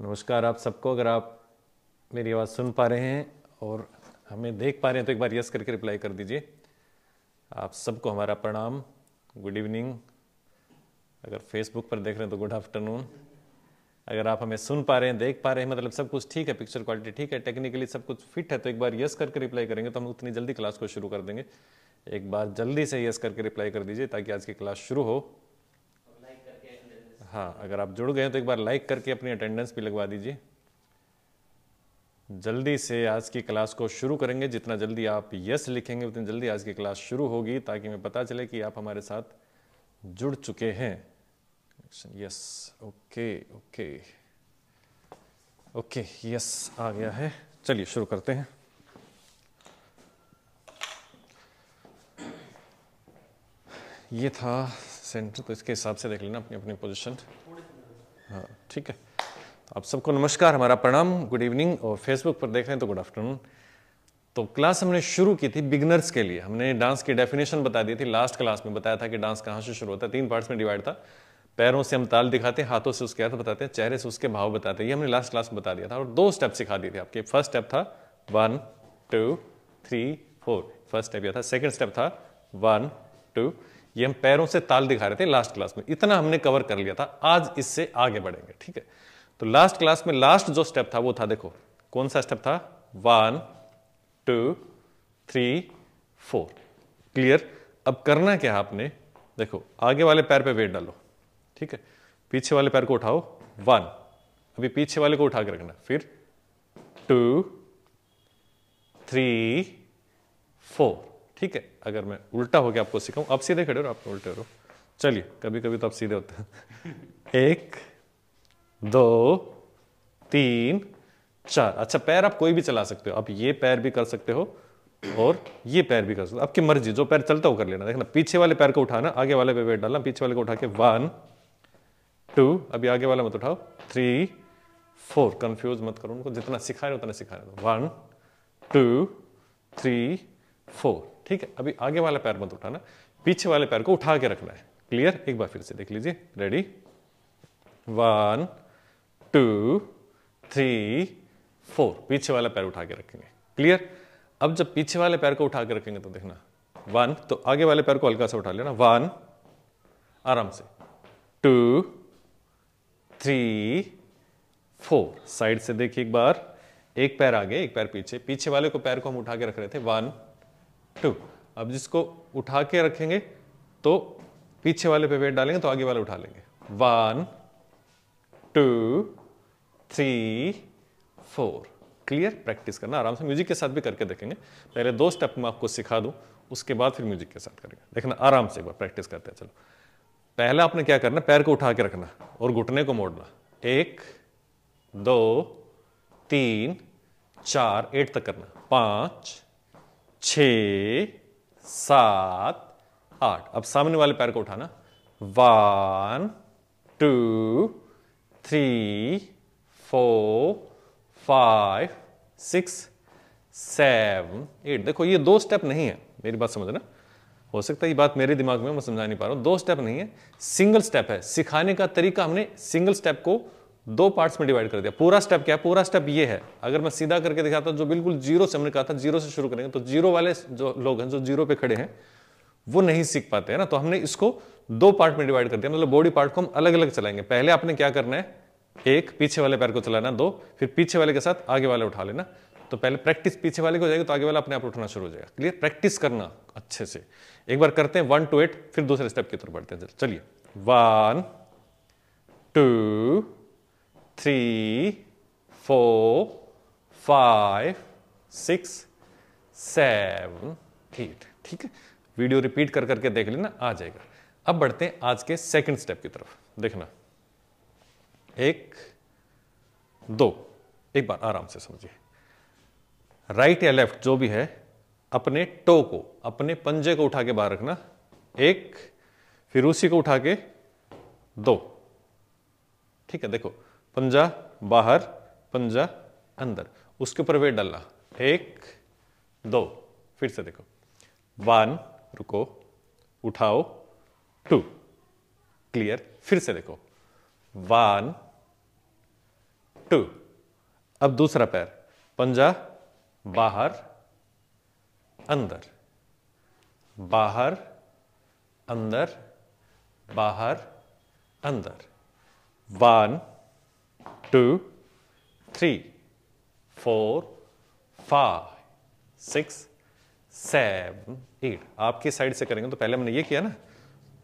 नमस्कार आप सबको अगर आप मेरी आवाज़ सुन पा रहे हैं और हमें देख पा रहे हैं तो एक बार यस करके रिप्लाई कर दीजिए आप सबको हमारा प्रणाम गुड इवनिंग अगर फेसबुक पर देख रहे हैं तो गुड आफ्टरनून अगर आप हमें सुन पा रहे हैं देख पा रहे हैं मतलब सब कुछ ठीक है पिक्चर क्वालिटी ठीक है टेक्निकली सब कुछ फिट है तो एक बार यस करके रिप्लाई करेंगे तो हम उतनी जल्दी क्लास को शुरू कर देंगे एक बार जल्दी से यस करके रिप्लाई कर दीजिए ताकि आज की क्लास शुरू हो हाँ अगर आप जुड़ गए तो एक बार लाइक करके अपनी अटेंडेंस भी लगवा दीजिए जल्दी से आज की क्लास को शुरू करेंगे जितना जल्दी आप यस लिखेंगे उतनी जल्दी आज की क्लास शुरू होगी ताकि हमें पता चले कि आप हमारे साथ जुड़ चुके हैं yes okay okay okay yes आ गया है चलिए शुरू करते हैं ये था सेंटर तो इसके हिसाब से देख लेना अपनी अपनी पोजिशन हाँ ठीक है आप सबको नमस्कार हमारा प्रणाम गुड इवनिंग और फेसबुक पर देख रहे हैं तो गुड आफ्टरनून तो क्लास हमने शुरू की थी बिगनर्स के लिए हमने डांस की डेफिनेशन बता दी थी लास्ट क्लास में बताया था कि डांस कहाँ से शुरू होता है तीन पार्ट्स में डिवाइड था पैरों से हम ताल दिखाते हैं हाथों से उसके अर्थ बताते हैं चेहरे से उसके भाव बताते हैं ये हमने लास्ट क्लास में बता दिया था और दो स्टेप सिखा दिए थे आपके फर्स्ट स्टेप था one two three four first step यह था सेकेंड स्टेप था वन टू ये हम पैरों से ताल दिखा रहे थे लास्ट क्लास में इतना हमने कवर कर लिया था आज इससे आगे बढ़ेंगे ठीक है तो लास्ट क्लास में लास्ट जो स्टेप था वो था देखो कौन सा स्टेप था one two three four clear अब करना क्या आपने देखो आगे वाले पैर पे वेट डालो ठीक है पीछे वाले पैर को उठाओ वन अभी पीछे वाले को उठा के रखना फिर टू थ्री फोर ठीक है अगर मैं उल्टा होकर आपको सिखाऊं आप सीधे खड़े हो आप उल्टे हो चलिए कभी कभी तो आप सीधे होते हैं एक दो तीन चार अच्छा पैर आप कोई भी चला सकते हो आप ये पैर भी कर सकते हो और ये पैर भी कर सकते हो आपकी मर्जी जो पैर चलता हो कर लेना देखना पीछे वाले पैर को उठाना आगे वाले पे वेट डालना पीछे वाले को उठा के वन टू अभी आगे वाला मत उठाओ थ्री फोर कंफ्यूज मत करो उनको जितना सिखा रहे उतना सिखा रहे वन टू थ्री फोर ठीक है अभी आगे वाला पैर मत उठाना पीछे वाले पैर को उठा के रखना है क्लियर एक बार फिर से देख लीजिए ready one two three four पीछे वाला पैर उठा के रखेंगे क्लियर अब जब पीछे वाले पैर को उठा के रखेंगे तो देखना वन तो आगे वाले पैर को हल्का सा उठा लेना वन आराम से टू थ्री फोर साइड से देखिए एक बार एक पैर आगे एक पैर पीछे पीछे वाले को पैर को हम उठा के रख रहे थे वन टू अब जिसको उठा के रखेंगे तो पीछे वाले पे वेट डालेंगे तो आगे वाले उठा लेंगे one two three four clear practice करना आराम से म्यूजिक के साथ भी करके देखेंगे पहले दो स्टेप मैं आपको सिखा दूं उसके बाद फिर म्यूजिक के साथ करेंगे देखना आराम से एक बार प्रैक्टिस करते हैं चलो पहले आपने क्या करना पैर को उठा के रखना और घुटने को मोड़ना एक दो तीन चार एट तक करना पांच छ सात आठ अब सामने वाले पैर को उठाना one two three four five six seven eight देखो ये दो स्टेप नहीं है मेरी बात समझना हो सकता है ये बात मेरे दिमाग में मैं समझा नहीं पा रहा हूं दो स्टेप नहीं है सिंगल स्टेप है सिखाने का तरीका हमने सिंगल स्टेप को दो पार्ट्स में डिवाइड कर दिया पूरा स्टेप क्या है पूरा स्टेप ये है अगर मैं सीधा करके दिखाता हूँ जो बिल्कुल जीरो से हमने कहा था जीरो से शुरू करेंगे तो जीरो वाले जो लोग हैं जो जीरो पे खड़े हैं वो नहीं सीख पाते हैं ना तो हमने इसको दो पार्ट में डिवाइड कर दिया मतलब बॉडी पार्ट को हम अलग अलग चलाएंगे पहले आपने क्या करना है एक पीछे वाले पैर को चलाना दो फिर पीछे वाले के साथ आगे वाले उठा लेना तो पहले प्रैक्टिस पीछे वाले को जाएगी तो आगे वाला अपने आप उठना शुरू हो जाएगा क्लियर प्रैक्टिस करना अच्छे से एक बार करते हैं वन टू एट फिर दूसरे स्टेप की तरफ बढ़ते हैं चलिए one two three, four, five six seven eight ठीक है वीडियो रिपीट कर करके देख लेना आ जाएगा अब बढ़ते हैं आज के सेकंड स्टेप की तरफ देखना एक दो एक बार आराम से समझिए राइट या लेफ्ट जो भी है अपने टो को अपने पंजे को उठा के बाहर रखना एक फिर उसी को उठा के दो ठीक है देखो पंजा बाहर पंजा अंदर उसके ऊपर वेट डालना एक दो फिर से देखो वन रुको उठाओ टू क्लियर फिर से देखो वन टू अब दूसरा पैर पंजा बाहर अंदर बाहर अंदर बाहर अंदर one two, three, four five six seven eight आपकी साइड से करेंगे तो पहले हमने ये किया ना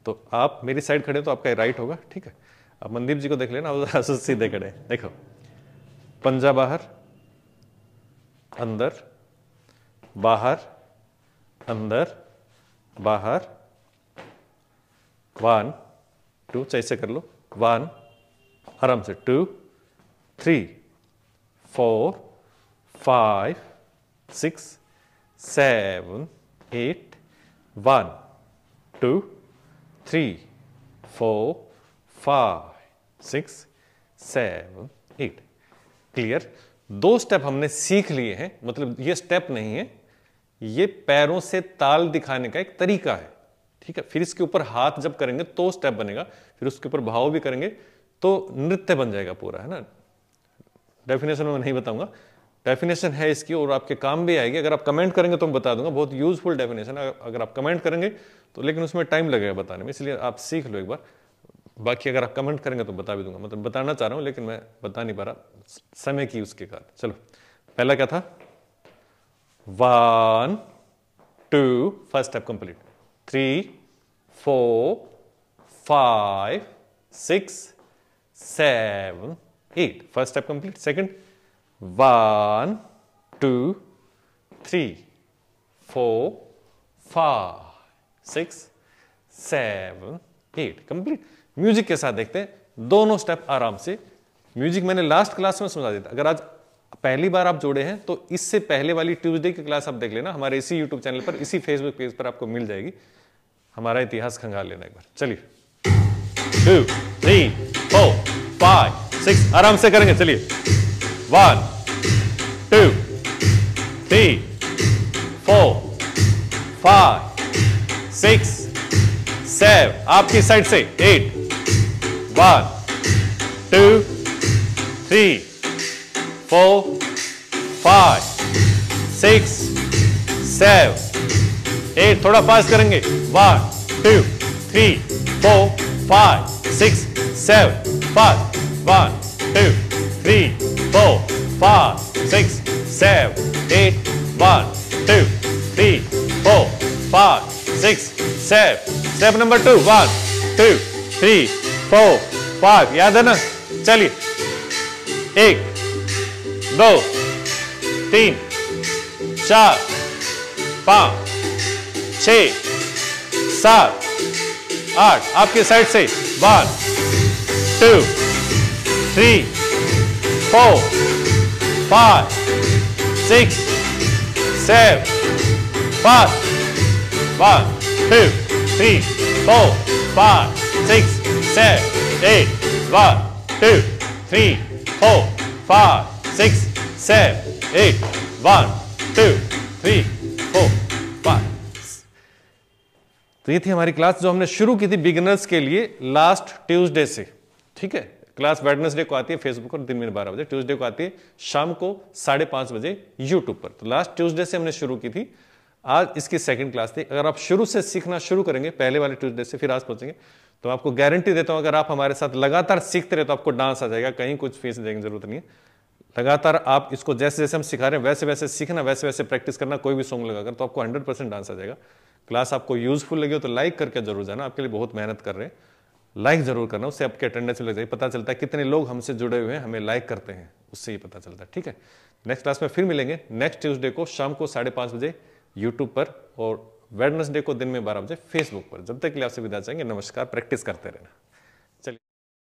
तो आप मेरी साइड खड़े तो आपका राइट होगा ठीक है अब मनदीप जी को देख लेना सीधे खड़े देखो पंजा बाहर अंदर बाहर अंदर बाहर वन टू से कर लो वन आराम से two three four five six seven eight one two three four five six seven eight clear दो स्टेप हमने सीख लिए हैं मतलब ये स्टेप नहीं है ये पैरों से ताल दिखाने का एक तरीका है ठीक है फिर इसके ऊपर हाथ जब करेंगे तो स्टेप बनेगा फिर उसके ऊपर भाव भी करेंगे तो नृत्य बन जाएगा पूरा है ना डेफिनेशन में नहीं बताऊंगा डेफिनेशन है इसकी और आपके काम भी आएगी अगर आप कमेंट करेंगे तो मैं बता दूंगा बहुत यूजफुल डेफिनेशन है अगर आप कमेंट करेंगे तो लेकिन उसमें टाइम लगेगा बताने में इसलिए आप सीख लो एक बार बाकी अगर आप कमेंट करेंगे तो बता भी दूंगा मतलब बताना चाह रहा हूँ लेकिन मैं बता नहीं पा रहा समय की उसके कारण चलो पहला क्या था one two first step complete three four five six seven eight. First step complete. Second, one, two, three, four, five, six, seven, eight complete music के साथ देखते हैं दोनों स्टेप आराम से म्यूजिक मैंने लास्ट क्लास में समझा दिया था अगर आज पहली बार आप जोड़े हैं तो इससे पहले वाली ट्यूजडे की क्लास आप देख लेना हमारे इसी यूट्यूब चैनल पर इसी फेसबुक पेज पर आपको मिल जाएगी हमारा इतिहास खंगाल लेना एक बार चलिए two three four five six आराम से करेंगे चलिए one two three four five six seven आपकी साइड से eight one two three four five six seven eight थोड़ा फास्ट करेंगे one two three four five six seven five one two, three, four, five, six, seven, eight. One, two, three, four, five, six, seven. Step number two. One two three four five याद है ना चलिए एक दो तीन चार पाँच छ सात आठ आपके साइड से one two three, four, five, six, seven, five, one, two, three, four, five, six, seven, eight, one, two, three, four, five, six, seven, eight, one, two, three, four, five. तो ये थी हमारी क्लास जो हमने शुरू की थी बिगिनर्स के लिए लास्ट ट्यूसडे से ठीक है क्लास वेडनेसडे को आती है फेसबुक पर दिन में बारह बजे ट्यूसडे को आती है शाम को साढ़े पांच बजे यूट्यूब पर तो लास्ट ट्यूसडे से हमने शुरू की थी आज इसकी सेकंड क्लास थी अगर आप शुरू से सीखना शुरू करेंगे पहले वाले ट्यूसडे से फिर आज पहुंचेंगे तो आपको गारंटी देता हूं अगर आप हमारे साथ लगातार सीखते रहे तो आपको डांस आ जाएगा कहीं कुछ फीस देने की जरूरत नहीं है लगातार आप इसको जैसे जैसे हम सिखा रहे हैं वैसे वैसे सीखना वैसे वैसे प्रैक्टिस करना कोई भी सॉन्ग लगाकर तो आपको हंड्रेड परसेंट डांस आ जाएगा क्लास आपको यूजफुल लगी हो तो लाइक करके जरूर जाना आपके लिए बहुत मेहनत कर रहे हैं लाइक जरूर करना उससे आपके अटेंडेंस लग जाएगी पता चलता है कितने लोग हमसे जुड़े हुए हैं हमें लाइक करते हैं उससे ही पता चलता है ठीक है नेक्स्ट क्लास में फिर मिलेंगे नेक्स्ट ट्यूजडे को शाम को साढ़े पाँच बजे यूट्यूब पर और वेडनेसडे को दिन में बारह बजे फेसबुक पर जब तक के लिए आपसे विदा चाहेंगे नमस्कार प्रैक्टिस करते रहना